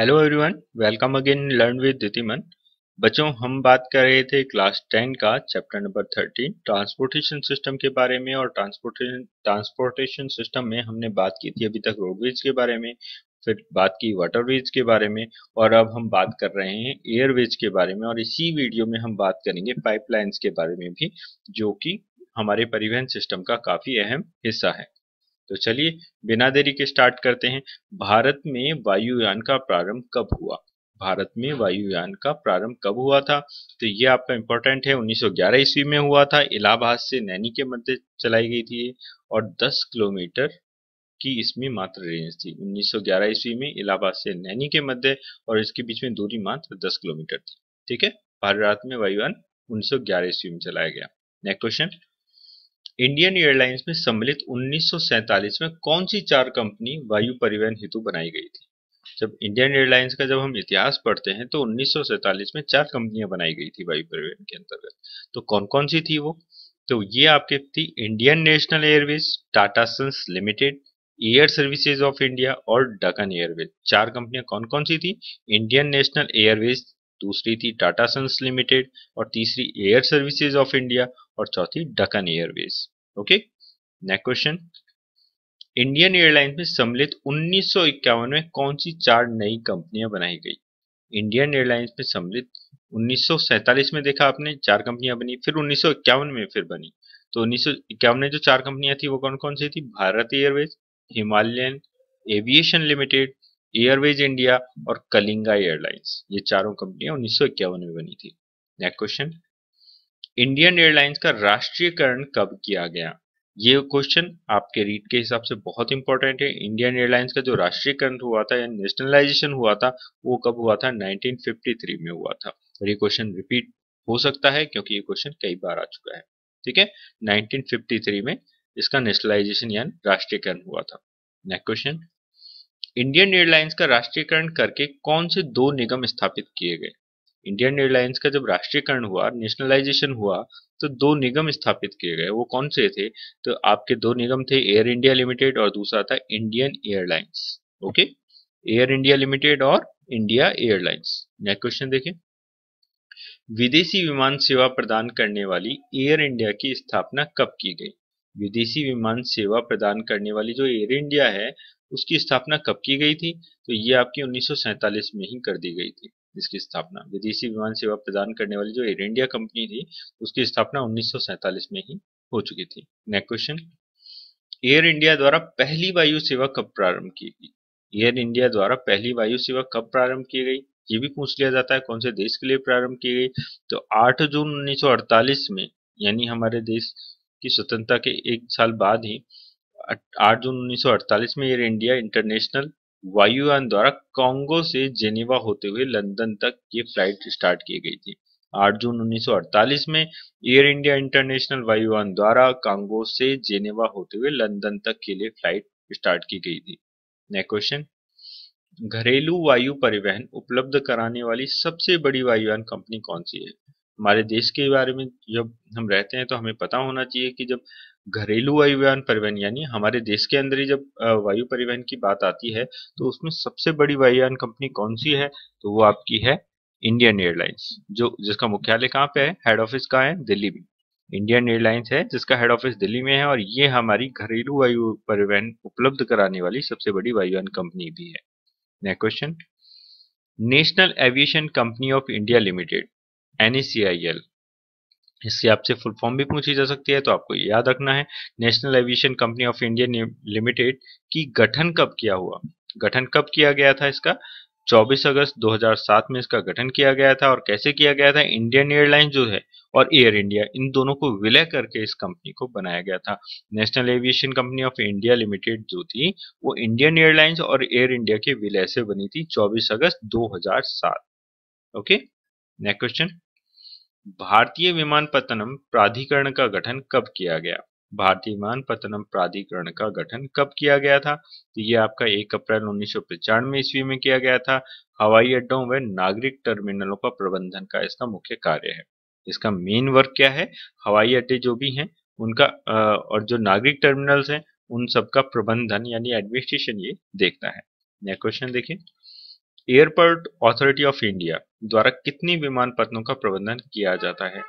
hello everyone welcome again learn with Ditiman बच्चों हम बात कर रहे थे क्लास टेन का chapter number thirteen transportation system के बारे में और ट्रांसपोर्टेशन ट्रांसपोर्टेशन सिस्टम में हमने बात की थी अभी तक रोडवेज के बारे में फिर बात की वाटरवेज के बारे में और अब हम बात कर रहे हैं एयरवेज के बारे में और इसी वीडियो में हम बात करेंगे पाइपलाइंस के बारे में भी जो कि हमारे परिवहन सिस्टम का काफ़ी अहम हिस्सा है तो चलिए बिना देरी के स्टार्ट करते हैं भारत में वायुयान का प्रारंभ कब हुआ भारत में वायुयान का प्रारंभ कब हुआ था तो ये आपका इंपॉर्टेंट है 1911 ईस्वी में हुआ था इलाहाबाद से नैनी के मध्य चलाई गई थी और 10 किलोमीटर की इसमें मात्र रेंज थी 1911 ईस्वी में इलाहाबाद से नैनी के मध्य और इसके बीच में दूरी मात्र 10 किलोमीटर थी ठीक है भारत में वायुयान 1911 ईस्वी में चलाया गया नेक्स्ट क्वेश्चन इंडियन एयरलाइंस में सम्मिलित उन्नीस में कौन सी चार कंपनी वायु परिवहन हेतु बनाई गई थी जब इंडियन एयरलाइंस का जब हम इतिहास पढ़ते हैं तो उन्नीस में चार कंपनियां बनाई गई थी वायु परिवहन के अंतर्गत तो कौन कौन सी थी वो तो ये आपके थी Indian National Airways Tata Sons Limited Air Services of India और डकन एयरवेज चार कंपनियां कौन कौन सी थी इंडियन नेशनल एयरवेज दूसरी थी टाटा सन्स लिमिटेड और तीसरी एयर सर्विसेज ऑफ इंडिया और चौथी Deccan Airways okay next question Indian Airlines में सम्मिलित 1951 में कौन सी चार नई कंपनियां बनाई गई इंडियन एयरलाइंस में सम्मिलित 1947 में देखा आपने चार कंपनियां बनी फिर 1951 में फिर बनी तो 1951 में जो चार कंपनियां थी वो कौन कौन सी थी Bharat Airways Himalayan Aviation Limited Airways India और कलिंगा एयरलाइंस ये चारों कंपनियां उन्नीस में बनी थी नेक्स्ट क्वेश्चन इंडियन एयरलाइंस का राष्ट्रीयकरण कब किया गया ये क्वेश्चन आपके रीट के हिसाब से बहुत इंपॉर्टेंट है इंडियन एयरलाइंस का जो राष्ट्रीयकरण हुआ था या नेशनलाइजेशन हुआ था वो कब हुआ था 1953 में हुआ था और ये क्वेश्चन रिपीट हो सकता है क्योंकि ये क्वेश्चन कई बार आ चुका है ठीक है 1953 में इसका नेशनलाइजेशन यानी राष्ट्रीयकरण हुआ था नेक्स्ट क्वेश्चन इंडियन एयरलाइंस का राष्ट्रीयकरण करके कौन से दो निगम स्थापित किए गए इंडियन एयरलाइंस का जब राष्ट्रीयकरण हुआ नेशनलाइजेशन हुआ तो दो निगम स्थापित किए गए वो कौन से थे तो आपके दो निगम थे एयर इंडिया लिमिटेड और दूसरा था Indian Airlines okay Air India Limited और इंडिया एयरलाइंस नेक्स्ट क्वेश्चन देखें विदेशी विमान सेवा प्रदान करने वाली एयर इंडिया की स्थापना कब की गई विदेशी विमान सेवा प्रदान करने वाली जो एयर इंडिया है उसकी स्थापना कब की गई थी तो ये आपकी उन्नीस में ही कर दी गई थी जिसकी स्थापना विदेशी विमान सेवा प्रदान करने वाली जो एयर इंडिया कंपनी थी उसकी स्थापना उन्नीस में ही हो चुकी थी नेक्स्ट क्वेश्चन एयर इंडिया द्वारा पहली वायु सेवा कब प्रारंभ की गई एयर इंडिया द्वारा पहली वायु सेवा कब प्रारंभ की गई ये भी पूछ लिया जाता है कौन से देश के लिए प्रारंभ की गई तो 8 जून 1948 में यानी हमारे देश की स्वतंत्रता के एक साल बाद ही 8 जून 1948 में एयर इंडिया इंटरनेशनल वायुयान द्वारा कांगो से जेनेवा होते हुए लंदन तक ये फ्लाइट स्टार्ट की गई थी 8 जून 1948 में एयर इंडिया इंटरनेशनल वायुयान द्वारा कांगो से जेनेवा होते हुए लंदन तक के लिए फ्लाइट स्टार्ट की गई थी नेक्स्ट क्वेश्चन घरेलू वायु परिवहन उपलब्ध कराने वाली सबसे बड़ी वायुयान कंपनी कौन सी है हमारे देश के बारे में जब हम रहते हैं तो हमें पता होना चाहिए कि जब घरेलू वायुयान परिवहन यानी हमारे देश के अंदर ही जब वायु परिवहन की बात आती है तो उसमें सबसे बड़ी वायुयान कंपनी कौन सी है तो वो आपकी है इंडियन एयरलाइंस जो जिसका मुख्यालय कहाँ पे है हेड ऑफिस कहाँ है दिल्ली में इंडियन एयरलाइंस है जिसका हेड ऑफिस दिल्ली में है और ये हमारी घरेलू वायु परिवहन उपलब्ध कराने वाली सबसे बड़ी वायुयान कंपनी भी है next question National Aviation Company of India Limited NACIL इससे आपसे फुल फॉर्म भी पूछी जा सकती है तो आपको याद रखना है National Aviation Company of India Limited की गठन कब किया हुआ गठन कब किया गया था इसका 24 अगस्त 2007 में इसका गठन किया गया था और कैसे किया गया था इंडियन एयरलाइन जो है और एयर इंडिया इन दोनों को विलय करके इस कंपनी को बनाया गया था National Aviation Company of India Limited जो थी वो इंडियन एयरलाइंस और एयर इंडिया के विलय से बनी थी 24 अगस्त 2007 ओके नेक्स्ट क्वेश्चन भारतीय विमान पतनम प्राधिकरण का गठन कब किया गया भारतीय विमान पतनम प्राधिकरण का गठन कब किया गया था तो ये आपका 1 अप्रैल उन्नीस सौ ईस्वी में किया गया था हवाई अड्डों व नागरिक टर्मिनलों का प्रबंधन का इसका मुख्य कार्य है इसका मेन वर्क क्या है हवाई अड्डे जो भी हैं उनका और जो नागरिक टर्मिनल्स हैं उन सबका प्रबंधन यानी एडमिनिस्ट्रेशन ये देखता है नेक्स्ट क्वेश्चन देखिए एयरपोर्ट अथॉरिटी ऑफ इंडिया द्वारा कितनी विमान पतनों का प्रबंधन किया जाता है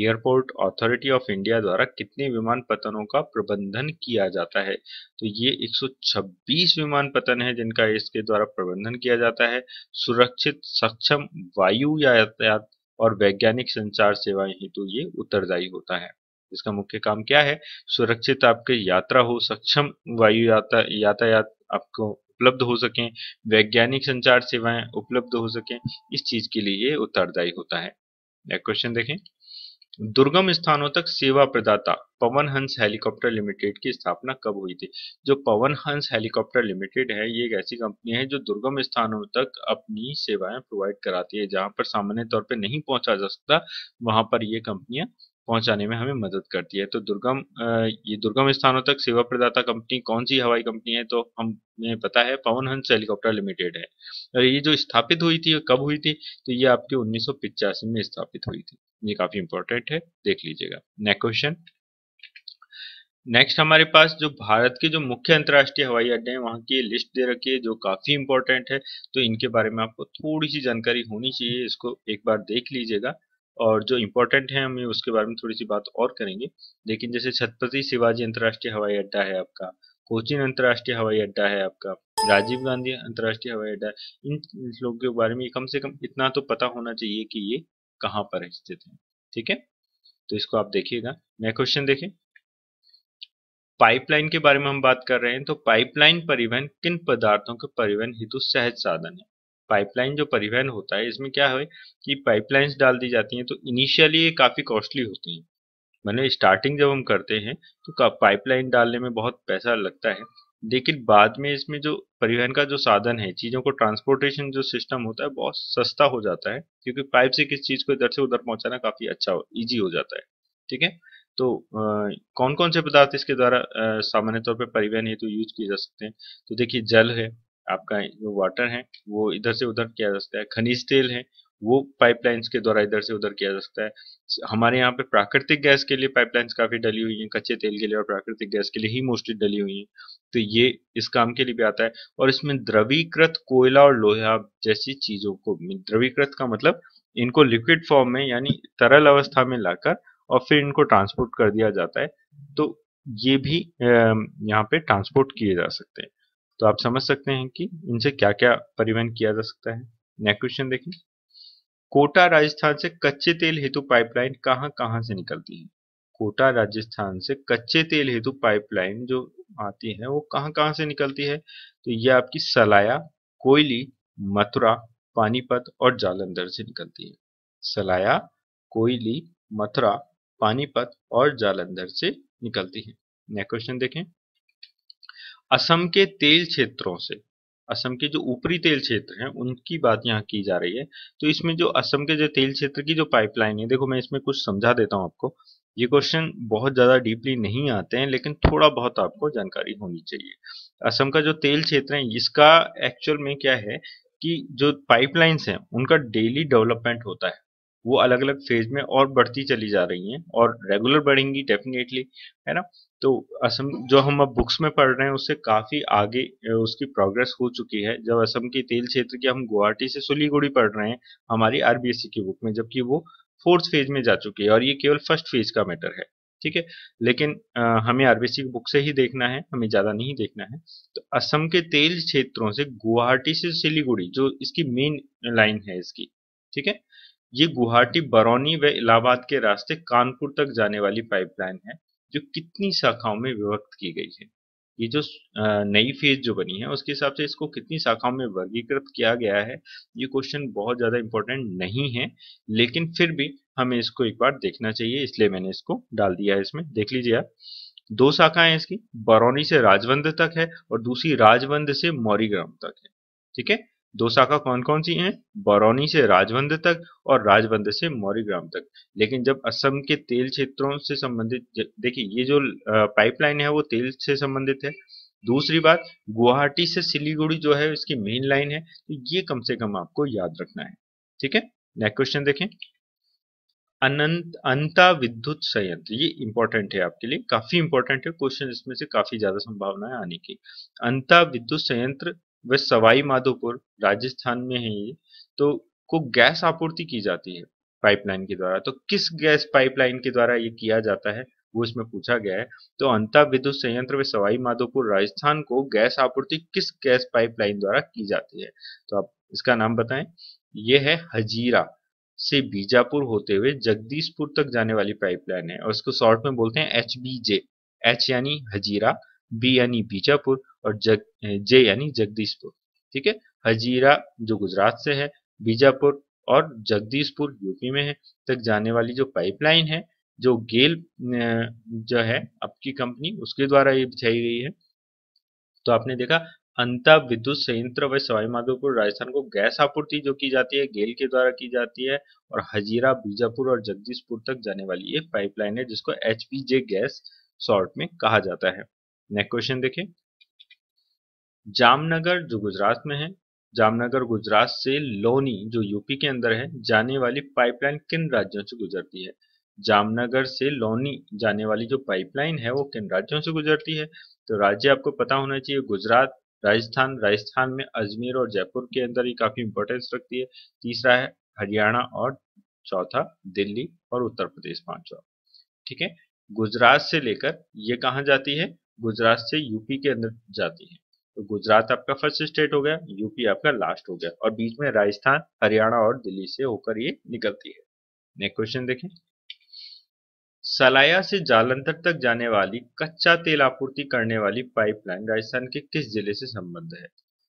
एयरपोर्ट अथॉरिटी ऑफ इंडिया द्वारा कितने पतनों का प्रबंधन किया जाता है तो ये 126 पतन है जिनका इसके द्वारा प्रबंधन किया जाता है सुरक्षित सक्षम वायु यातायात और वैज्ञानिक संचार सेवाएं हेतु ये उत्तरदायी होता है इसका मुख्य काम क्या है सुरक्षित आपके यात्रा हो सक्षम वायु यातायात आपको उपलब्ध हो सकें वैज्ञानिक संचार सेवाएं उपलब्ध हो सकें इस चीज के लिए ये उत्तरदायी होता है नेक्स्ट क्वेश्चन देखें दुर्गम स्थानों तक सेवा प्रदाता पवन हंस हेलीकॉप्टर लिमिटेड की स्थापना कब हुई थी जो पवन हंस हेलीकॉप्टर लिमिटेड है ये एक ऐसी कंपनी है जो दुर्गम स्थानों तक अपनी सेवाएं प्रोवाइड कराती है जहां पर सामान्य तौर पर नहीं पहुंचा जा सकता वहां पर ये कंपनियां पहुंचाने में हमें मदद करती है तो दुर्गम ये दुर्गम स्थानों तक सेवा प्रदाता कंपनी कौन सी हवाई कंपनी है तो हमें पता है पवन हंस हेलीकॉप्टर लिमिटेड है और ये जो स्थापित हुई थी कब हुई थी तो ये आपके उन्नीस में स्थापित हुई थी ये काफी इंपॉर्टेंट है देख लीजिएगा नेक्स्ट क्वेश्चन नेक्स्ट हमारे पास जो भारत के जो मुख्य अंतर्राष्ट्रीय हवाई अड्डे हैं वहां की लिस्ट दे रखी है जो काफी इंपॉर्टेंट है तो इनके बारे में आपको थोड़ी सी जानकारी होनी चाहिए इसको एक बार देख लीजिएगा और जो इम्पोर्टेंट है हमें उसके बारे में थोड़ी सी बात और करेंगे लेकिन जैसे छत्रपति शिवाजी अंतर्राष्ट्रीय हवाई अड्डा है आपका कोचिन अंतर्राष्ट्रीय हवाई अड्डा है आपका राजीव गांधी अंतर्राष्ट्रीय हवाई अड्डा इन लोगों के बारे में कम से कम इतना तो पता होना चाहिए कि ये कहाँ पर स्थित है ठीक है तो इसको आप देखिएगा नेक्स्ट क्वेश्चन देखें पाइपलाइन के बारे में हम बात कर रहे हैं तो पाइपलाइन परिवहन किन पदार्थों के परिवहन हेतु सहज साधन है पाइपलाइन जो परिवहन होता है इसमें क्या है कि पाइपलाइंस डाल दी जाती हैं तो इनिशियली ये काफ़ी कॉस्टली होती हैं मैंने स्टार्टिंग जब हम करते हैं तो पाइपलाइन डालने में बहुत पैसा लगता है लेकिन बाद में इसमें जो परिवहन का जो साधन है चीज़ों को ट्रांसपोर्टेशन जो सिस्टम होता है बहुत सस्ता हो जाता है क्योंकि पाइप से किस चीज़ को इधर से उधर पहुंचाना काफ़ी अच्छा ईजी हो जाता है ठीक है तो आ, कौन कौन से पदार्थ इसके द्वारा सामान्य तौर पर परिवहन हेतु तो यूज किए जा सकते हैं तो देखिए जल है आपका जो वाटर है वो इधर से उधर किया जा सकता है खनिज तेल है वो पाइपलाइंस के द्वारा इधर से उधर किया जा सकता है हमारे यहाँ पे प्राकृतिक गैस के लिए पाइपलाइंस काफ़ी डली हुई हैं कच्चे तेल के लिए और प्राकृतिक गैस के लिए ही मोस्टली डली हुई हैं तो ये इस काम के लिए भी आता है और इसमें द्रवीकृत कोयला और लोहा जैसी चीज़ों को द्रवीकृत का मतलब इनको लिक्विड फॉर्म में यानी तरल अवस्था में लाकर और फिर इनको ट्रांसपोर्ट कर दिया जाता है तो ये भी यहाँ पे ट्रांसपोर्ट किए जा सकते हैं तो आप समझ सकते हैं कि इनसे क्या क्या परिवहन किया जा सकता है नेक्स्ट क्वेश्चन देखें कोटा राजस्थान से कच्चे तेल हेतु पाइपलाइन कहाँ कहाँ से निकलती है कोटा राजस्थान से कच्चे तेल हेतु पाइपलाइन जो आती है वो कहाँ कहाँ से निकलती है तो ये आपकी सलाया कोयली मथुरा पानीपत और जालंधर से निकलती है सलाया कोयली मथुरा पानीपत और जालंधर से निकलती है नेक्स्ट क्वेश्चन देखें असम के तेल क्षेत्रों से असम के जो ऊपरी तेल क्षेत्र हैं उनकी बात यहाँ की जा रही है तो इसमें जो असम के जो तेल क्षेत्र की जो पाइपलाइन है देखो मैं इसमें कुछ समझा देता हूँ आपको ये क्वेश्चन बहुत ज़्यादा डीपली नहीं आते हैं लेकिन थोड़ा बहुत आपको जानकारी होनी चाहिए असम का जो तेल क्षेत्र है इसका एक्चुअल में क्या है कि जो पाइपलाइंस हैं उनका डेली डेवलपमेंट होता है वो अलग अलग फेज में और बढ़ती चली जा रही हैं और रेगुलर बढ़ेंगी डेफिनेटली है ना तो असम जो हम अब बुक्स में पढ़ रहे हैं उससे काफ़ी आगे उसकी प्रोग्रेस हो चुकी है जब असम की तेल क्षेत्र की हम गुवाहाटी से सुलीगुड़ी पढ़ रहे हैं हमारी आरबीएससी की बुक में जबकि वो फोर्थ फेज में जा चुकी है और ये केवल फर्स्ट फेज का मैटर है ठीक है लेकिन आ, हमें आरबीसी की बुक से ही देखना है हमें ज्यादा नहीं देखना है तो असम के तेल क्षेत्रों से गुवाहाटी से सिलीगुड़ी जो इसकी मेन लाइन है इसकी ठीक है ये गुवाहाटी बरौनी व इलाहाबाद के रास्ते कानपुर तक जाने वाली पाइपलाइन है जो कितनी शाखाओं में विभक्त की गई है ये जो नई फेज जो बनी है उसके हिसाब से इसको कितनी शाखाओं में वर्गीकृत किया गया है ये क्वेश्चन बहुत ज़्यादा इंपॉर्टेंट नहीं है लेकिन फिर भी हमें इसको एक बार देखना चाहिए इसलिए मैंने इसको डाल दिया है इसमें देख लीजिए आप दो शाखाएं इसकी बरौनी से राजवंद तक है और दूसरी राजवंद से मौरीग्राम तक है ठीक है दो शाखा कौन कौन सी हैं बरौनी से राजबंद तक और राजबंद से मौरीग्राम तक लेकिन जब असम के तेल क्षेत्रों से संबंधित देखिए ये जो पाइपलाइन है वो तेल से संबंधित है दूसरी बात गुवाहाटी से सिलीगुड़ी जो है इसकी मेन लाइन है तो ये कम से कम आपको याद रखना है ठीक है नेक्स्ट क्वेश्चन देखें अनंत अंता विद्युत संयंत्र ये इंपॉर्टेंट है आपके लिए काफी इंपॉर्टेंट है क्वेश्चन इसमें से काफी ज्यादा संभावना है आने की अंता विद्युत संयंत्र वह सवाई माधोपुर राजस्थान में है ये तो को गैस आपूर्ति की जाती है पाइपलाइन के द्वारा तो किस गैस पाइपलाइन के द्वारा ये किया जाता है वो इसमें पूछा गया है तो अंता विद्युत संयंत्र में सवाई माधोपुर राजस्थान को गैस आपूर्ति किस गैस पाइपलाइन द्वारा की जाती है तो आप इसका नाम बताएं ये है हजीरा से बीजापुर होते हुए जगदीशपुर तक जाने वाली पाइपलाइन है और इसको शॉर्ट में बोलते हैं एच बी जे एच यानी हजीरा बी यानी बीजापुर और जग जे यानी जगदीशपुर ठीक है हजीरा जो गुजरात से है बीजापुर और जगदीशपुर यूपी में है तक जाने वाली जो पाइपलाइन है जो गेल जो है आपकी कंपनी उसके द्वारा ये बिछाई गई है तो आपने देखा अंता विद्युत संयंत्र व सवाईमाधोपुर राजस्थान को गैस आपूर्ति जो की जाती है गेल के द्वारा की जाती है और हजीरा बीजापुर और जगदीशपुर तक जाने वाली ये पाइपलाइन है जिसको एचपीजे गैस शॉर्ट में कहा जाता है नेक्स्ट क्वेश्चन देखें जामनगर जो गुजरात में है जामनगर गुजरात से लोनी जो यूपी के अंदर है जाने वाली पाइपलाइन किन राज्यों से गुजरती है जामनगर से लोनी जाने वाली जो पाइपलाइन है वो किन राज्यों से गुजरती है तो राज्य आपको पता होना चाहिए गुजरात राजस्थान राजस्थान में अजमेर और जयपुर के अंदर ही काफी इंपॉर्टेंस रखती है तीसरा है हरियाणा और चौथा दिल्ली और उत्तर प्रदेश पांचवा ठीक है गुजरात से लेकर ये कहाँ जाती है गुजरात से यूपी के अंदर जाती है तो गुजरात आपका फर्स्ट स्टेट हो गया यूपी आपका लास्ट हो गया और बीच में राजस्थान हरियाणा और दिल्ली से होकर ये निकलती है नेक्स्ट क्वेश्चन देखें सलाया से जालंधर तक जाने वाली कच्चा तेल आपूर्ति करने वाली पाइपलाइन राजस्थान के किस जिले से संबद्ध है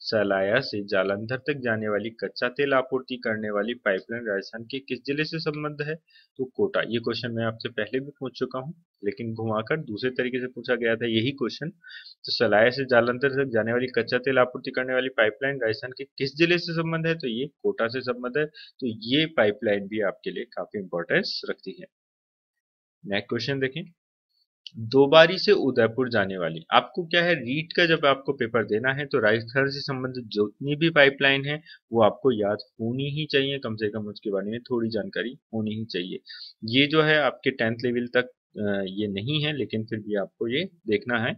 सलाया से जालंधर तक जाने वाली कच्चा तेल आपूर्ति करने वाली पाइपलाइन राजस्थान के किस जिले से संबंध है तो कोटा ये क्वेश्चन मैं आपसे पहले भी पूछ चुका हूँ लेकिन घुमाकर दूसरे तरीके से पूछा गया था यही क्वेश्चन तो सलाया से जालंधर तक जाने वाली कच्चा तेल आपूर्ति करने वाली पाइपलाइन राजस्थान के किस जिले से संबंध है तो ये कोटा से संबंध है तो ये पाइपलाइन भी आपके लिए काफी इंपॉर्टेंस रखती है नेक्स्ट क्वेश्चन देखें दोबारी से उदयपुर जाने वाली आपको क्या है रीट का जब आपको पेपर देना है तो राजस्थान से संबंधित जितनी भी पाइपलाइन है वो आपको याद होनी ही चाहिए कम से कम उसके बारे में थोड़ी जानकारी होनी ही चाहिए ये जो है आपके टेंथ लेवल तक ये नहीं है लेकिन फिर भी आपको ये देखना है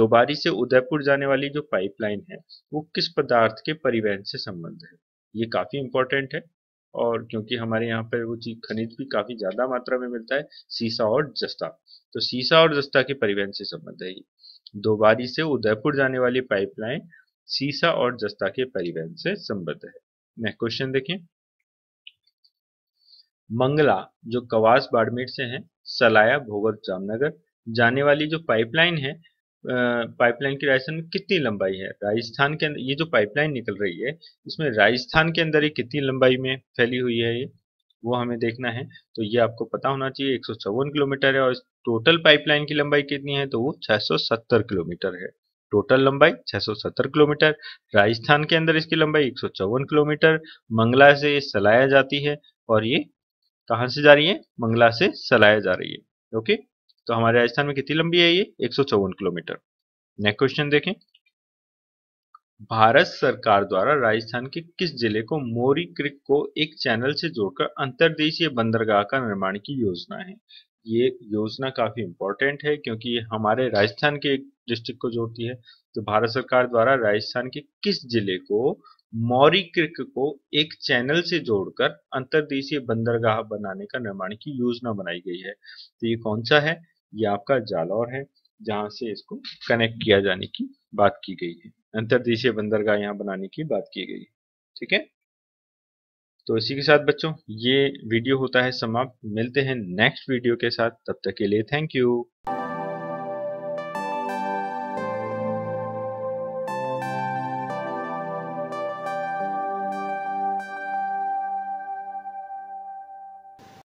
दोबारी से उदयपुर जाने वाली जो पाइपलाइन है वो किस पदार्थ के परिवहन से संबंध है ये काफी इंपॉर्टेंट है और क्योंकि हमारे यहाँ पर वो चीज खनिज भी काफी ज्यादा मात्रा में मिलता है सीसा और जस्ता तो सीसा और जस्ता के परिवहन से संबंध है दोबारी से उदयपुर जाने वाली पाइपलाइन सीसा और जस्ता के परिवहन से संबद्ध है नेक्स्ट क्वेश्चन देखें मंगला जो कवास बाड़मेर से है सलाया भोगर जामनगर जाने वाली जो पाइपलाइन है पाइपलाइन की राजस्थान में कितनी लंबाई है राजस्थान के अंदर ये जो पाइपलाइन निकल रही है इसमें राजस्थान के अंदर ये कितनी लंबाई में फैली हुई है ये वो हमें देखना है तो ये आपको पता होना चाहिए एक किलोमीटर है और टोटल पाइपलाइन की लंबाई कितनी है तो वो छह किलोमीटर है टोटल लंबाई 670 किलोमीटर राजस्थान के अंदर इसकी लंबाई एक किलोमीटर मंगला से सलाया जाती है और ये कहा से जा रही है मंगला से सलाया जा रही है ओके तो हमारे राजस्थान में कितनी लंबी है ये एक किलोमीटर नेक्स्ट क्वेश्चन देखें भारत सरकार द्वारा राजस्थान के किस जिले को मोरी क्रिक को एक चैनल से जोड़कर अंतरदेशीय बंदरगाह का निर्माण की योजना है ये योजना काफी इंपॉर्टेंट है क्योंकि ये हमारे राजस्थान के एक डिस्ट्रिक्ट को जोड़ती है तो भारत सरकार द्वारा राजस्थान के किस जिले को मौरी क्रिक को एक चैनल से जोड़कर अंतरदेशीय बंदरगाह बनाने का निर्माण की योजना बनाई गई है तो ये कौन सा है ये आपका जालौर है जहां से इसको कनेक्ट किया जाने की बात की गई है अंतरदेशीय बंदरगाह यहाँ बनाने की बात की गई है ठीक है तो इसी के साथ बच्चों ये वीडियो होता है समाप्त मिलते हैं नेक्स्ट वीडियो के साथ तब तक के लिए थैंक यू